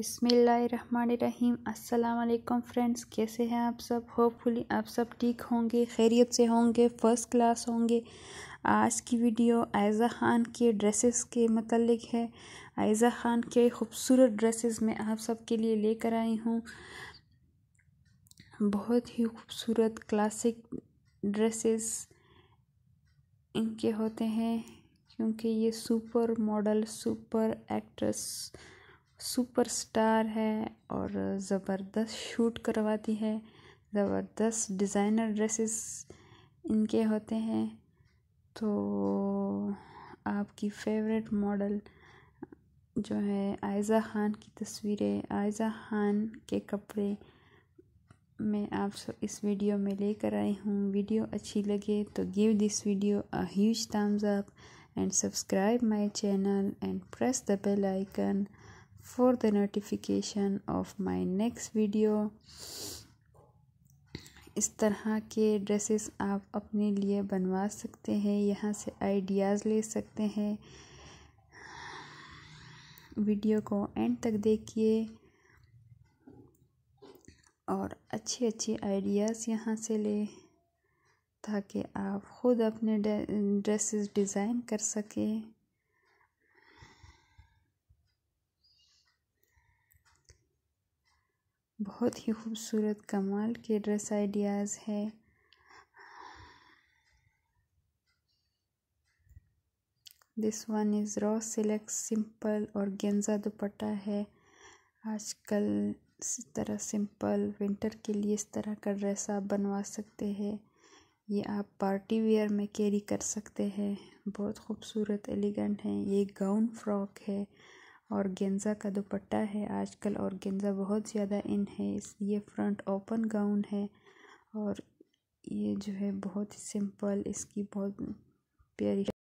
बिसमीम अल्लाम फ्रेंड्स कैसे हैं आप सब होपफुली आप सब ठीक होंगे खैरियत से होंगे फ़र्स्ट क्लास होंगे आज की वीडियो आयज़ा ख़ान के ड्रेसेस के मतलब है आयज़ा ख़ान के खूबसूरत ड्रेसेस मैं आप सब के लिए लेकर आई हूँ बहुत ही खूबसूरत क्लासिक ड्रेसेस इनके होते हैं क्योंकि ये super model super actress superstar है और ज़बरदस्त शूट करवाती है ज़बरदस्त डिज़ाइनर ड्रेसेस इनके होते हैं तो आपकी फेवरेट मॉडल जो है आयज़ा ख़ान की तस्वीरें आयज़ा ख़ान के कपड़े मैं आप सब इस वीडियो में लेकर आई हूँ वीडियो अच्छी लगे तो give this video a huge thumbs up and subscribe my channel and press the bell icon for the notification of my next video इस तरह के ड्रेसेस आप अपने लिए बनवा सकते हैं यहाँ से आइडियाज़ ले सकते हैं वीडियो को एंड तक देखिए और अच्छे अच्छे आइडियाज़ यहाँ से लें ताकि आप ख़ुद अपने ड्रेसेस डिज़ाइन कर सकें बहुत ही खूबसूरत कमाल के ड्रेस आइडियाज़ है this one is raw select simple और गेंजा दुपट्टा है आजकल इस तरह सिंपल विंटर के लिए इस तरह का ड्रेस आप बनवा सकते हैं ये आप पार्टी वेयर में कैरी कर सकते हैं बहुत खूबसूरत एलिगेंट है ये गाउन फ्रॉक है और गेंजा का दुपट्टा है आजकल गेंजा बहुत ज़्यादा इन है ये फ्रंट ओपन गाउन है और ये जो है बहुत ही सिंपल इसकी बहुत प्यारी